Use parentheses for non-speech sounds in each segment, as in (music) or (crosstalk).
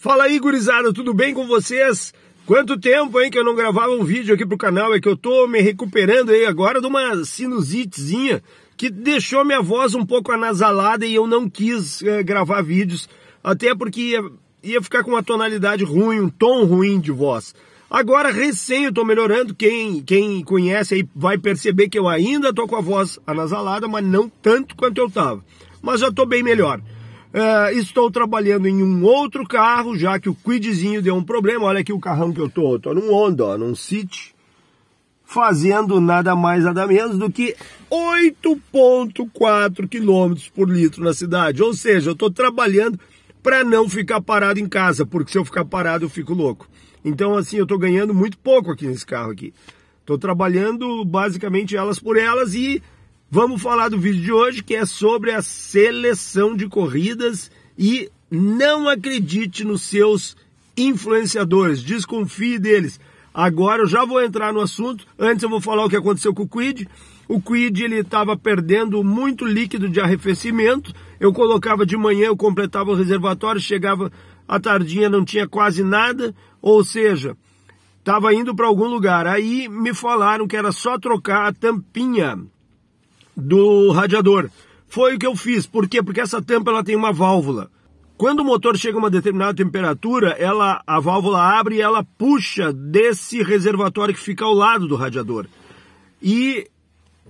Fala aí, gurizada, tudo bem com vocês? Quanto tempo, hein, que eu não gravava um vídeo aqui pro canal, é que eu tô me recuperando aí agora de uma sinusitezinha que deixou minha voz um pouco anasalada e eu não quis é, gravar vídeos, até porque ia, ia ficar com uma tonalidade ruim, um tom ruim de voz. Agora, recém, eu tô melhorando, quem, quem conhece aí vai perceber que eu ainda tô com a voz anasalada, mas não tanto quanto eu tava. Mas já tô bem melhor. É, estou trabalhando em um outro carro, já que o Quidzinho deu um problema. Olha aqui o carrão que eu tô, tô num Honda, ó, num City. Fazendo nada mais, nada menos do que 8,4 km por litro na cidade. Ou seja, eu estou trabalhando para não ficar parado em casa, porque se eu ficar parado eu fico louco. Então, assim, eu estou ganhando muito pouco aqui nesse carro aqui. Estou trabalhando basicamente elas por elas e Vamos falar do vídeo de hoje que é sobre a seleção de corridas e não acredite nos seus influenciadores, desconfie deles. Agora eu já vou entrar no assunto. Antes eu vou falar o que aconteceu com o Quid. O Quid ele estava perdendo muito líquido de arrefecimento. Eu colocava de manhã, eu completava o reservatório, chegava à tardinha não tinha quase nada, ou seja, estava indo para algum lugar. Aí me falaram que era só trocar a tampinha do radiador. Foi o que eu fiz. Por quê? Porque essa tampa ela tem uma válvula. Quando o motor chega a uma determinada temperatura, ela, a válvula abre e ela puxa desse reservatório que fica ao lado do radiador. E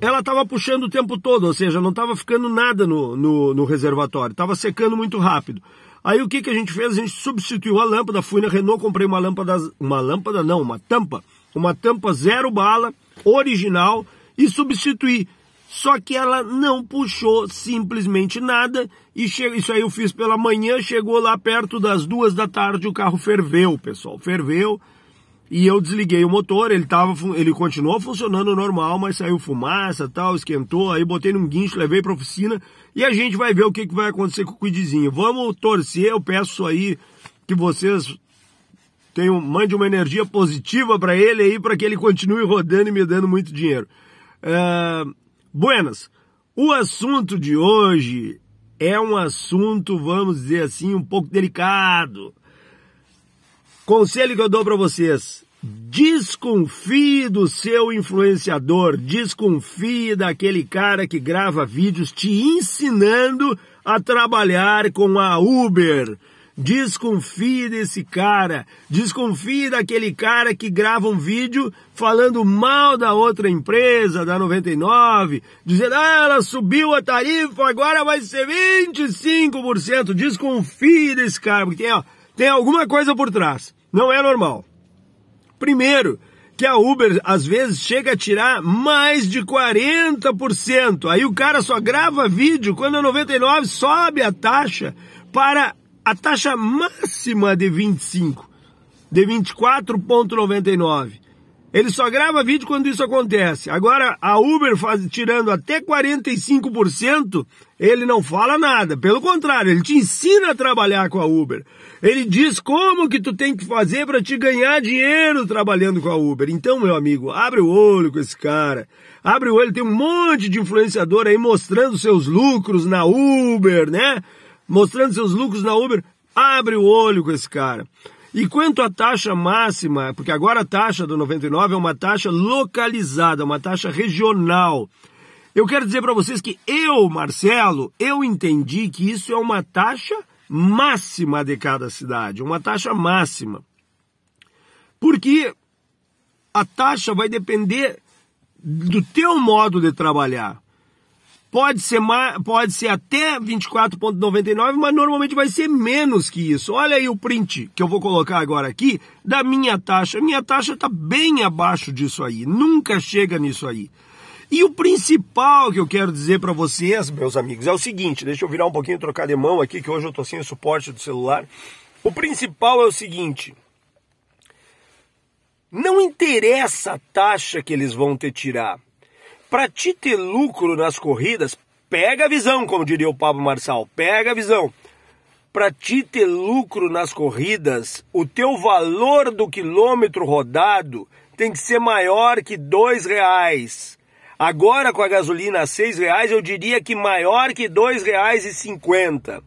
ela estava puxando o tempo todo, ou seja, não estava ficando nada no, no, no reservatório, estava secando muito rápido. Aí o que, que a gente fez? A gente substituiu a lâmpada, fui na Renault, comprei uma lâmpada, uma lâmpada não, uma tampa, uma tampa zero bala, original, e substituí só que ela não puxou simplesmente nada, e isso aí eu fiz pela manhã, chegou lá perto das duas da tarde, o carro ferveu, pessoal, ferveu, e eu desliguei o motor, ele, tava, ele continuou funcionando normal, mas saiu fumaça tal, esquentou, aí botei num guincho, levei para oficina, e a gente vai ver o que, que vai acontecer com o cuidizinho. Vamos torcer, eu peço aí que vocês tenham, mande uma energia positiva para ele aí, para que ele continue rodando e me dando muito dinheiro. É... Buenas, o assunto de hoje é um assunto, vamos dizer assim, um pouco delicado. Conselho que eu dou para vocês: desconfie do seu influenciador, desconfie daquele cara que grava vídeos te ensinando a trabalhar com a Uber Desconfie desse cara, desconfie daquele cara que grava um vídeo falando mal da outra empresa, da 99, dizendo, ah, ela subiu a tarifa, agora vai ser 25%. Desconfie desse cara, porque tem, ó, tem alguma coisa por trás. Não é normal. Primeiro, que a Uber às vezes chega a tirar mais de 40%. Aí o cara só grava vídeo quando a 99 sobe a taxa para a taxa máxima de 25, de 24,99. Ele só grava vídeo quando isso acontece. Agora, a Uber faz, tirando até 45%, ele não fala nada. Pelo contrário, ele te ensina a trabalhar com a Uber. Ele diz como que tu tem que fazer para te ganhar dinheiro trabalhando com a Uber. Então, meu amigo, abre o olho com esse cara. Abre o olho, tem um monte de influenciador aí mostrando seus lucros na Uber, né? mostrando seus lucros na Uber, abre o olho com esse cara. E quanto à taxa máxima, porque agora a taxa do 99 é uma taxa localizada, uma taxa regional. Eu quero dizer para vocês que eu, Marcelo, eu entendi que isso é uma taxa máxima de cada cidade, uma taxa máxima. Porque a taxa vai depender do teu modo de trabalhar. Pode ser, pode ser até 24,99, mas normalmente vai ser menos que isso. Olha aí o print que eu vou colocar agora aqui da minha taxa. Minha taxa está bem abaixo disso aí, nunca chega nisso aí. E o principal que eu quero dizer para vocês, meus amigos, é o seguinte: deixa eu virar um pouquinho, trocar de mão aqui, que hoje eu estou sem o suporte do celular. O principal é o seguinte. Não interessa a taxa que eles vão te tirar. Para te ter lucro nas corridas, pega a visão, como diria o Pablo Marçal, pega a visão. Para te ter lucro nas corridas, o teu valor do quilômetro rodado tem que ser maior que dois reais. Agora com a gasolina a seis reais, eu diria que maior que dois reais e cinquenta.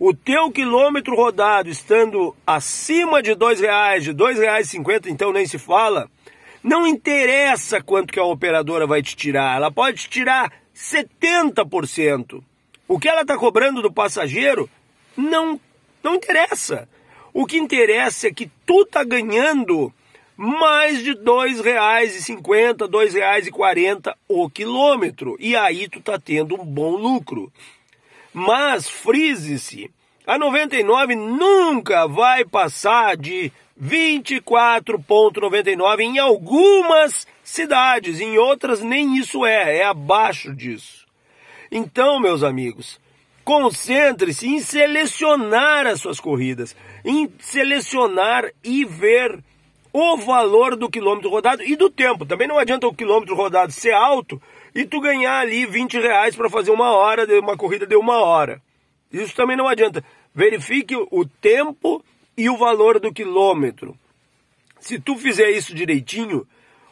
O teu quilômetro rodado estando acima de dois reais, de dois reais e cinquenta, então nem se fala não interessa quanto que a operadora vai te tirar, ela pode te tirar 70%. O que ela está cobrando do passageiro não, não interessa. O que interessa é que tu está ganhando mais de R$ 2,50, R$ 2,40 o quilômetro. E aí tu está tendo um bom lucro. Mas frise-se, a 99 nunca vai passar de 24,99 em algumas cidades, em outras nem isso é, é abaixo disso. Então, meus amigos, concentre-se em selecionar as suas corridas, em selecionar e ver o valor do quilômetro rodado e do tempo. Também não adianta o quilômetro rodado ser alto e tu ganhar ali 20 reais para fazer uma hora, uma corrida de uma hora. Isso também não adianta verifique o tempo e o valor do quilômetro. Se tu fizer isso direitinho,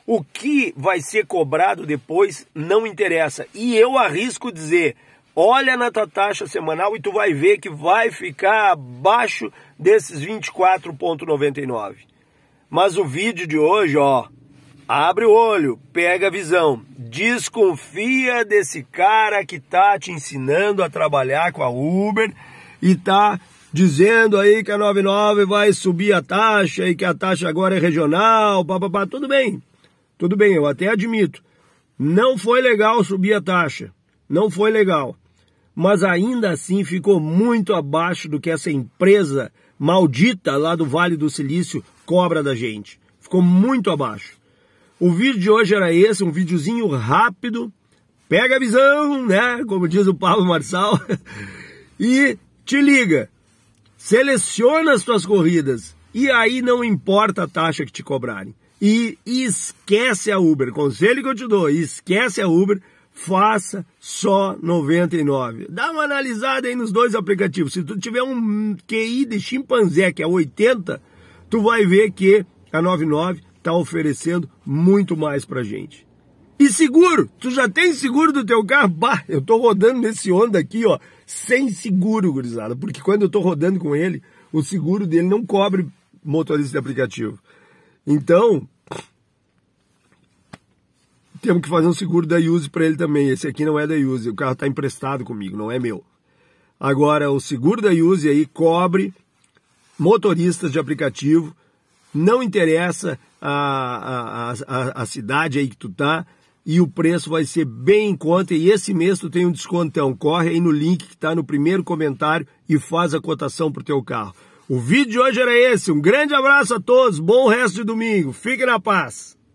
o que vai ser cobrado depois não interessa. E eu arrisco dizer, olha na tua taxa semanal e tu vai ver que vai ficar abaixo desses 24.99. Mas o vídeo de hoje, ó, abre o olho, pega a visão. Desconfia desse cara que tá te ensinando a trabalhar com a Uber e tá dizendo aí que a 99 vai subir a taxa e que a taxa agora é regional, papapá, tudo bem. Tudo bem, eu até admito. Não foi legal subir a taxa. Não foi legal. Mas ainda assim ficou muito abaixo do que essa empresa maldita lá do Vale do Silício cobra da gente. Ficou muito abaixo. O vídeo de hoje era esse, um videozinho rápido. Pega a visão, né? Como diz o Pablo Marçal. (laughs) e te liga, seleciona as tuas corridas e aí não importa a taxa que te cobrarem. E esquece a Uber, conselho que eu te dou, esquece a Uber, faça só 99. Dá uma analisada aí nos dois aplicativos. Se tu tiver um QI de chimpanzé que é 80, tu vai ver que a 99 está oferecendo muito mais pra gente. E seguro, tu já tem seguro do teu carro? Bah, eu tô rodando nesse Honda aqui, ó sem seguro, gurizada, porque quando eu tô rodando com ele, o seguro dele não cobre motorista de aplicativo. Então, temos que fazer um seguro da Use para ele também. Esse aqui não é da Use, o carro está emprestado comigo, não é meu. Agora, o seguro da Use aí cobre motoristas de aplicativo, não interessa a, a, a, a, cidade aí que tu tá, e o preço vai ser bem em conta. E esse mês tu tem um descontão. Corre aí no link que está no primeiro comentário e faz a cotação para o teu carro. O vídeo de hoje era esse. Um grande abraço a todos. Bom resto de domingo. Fique na paz.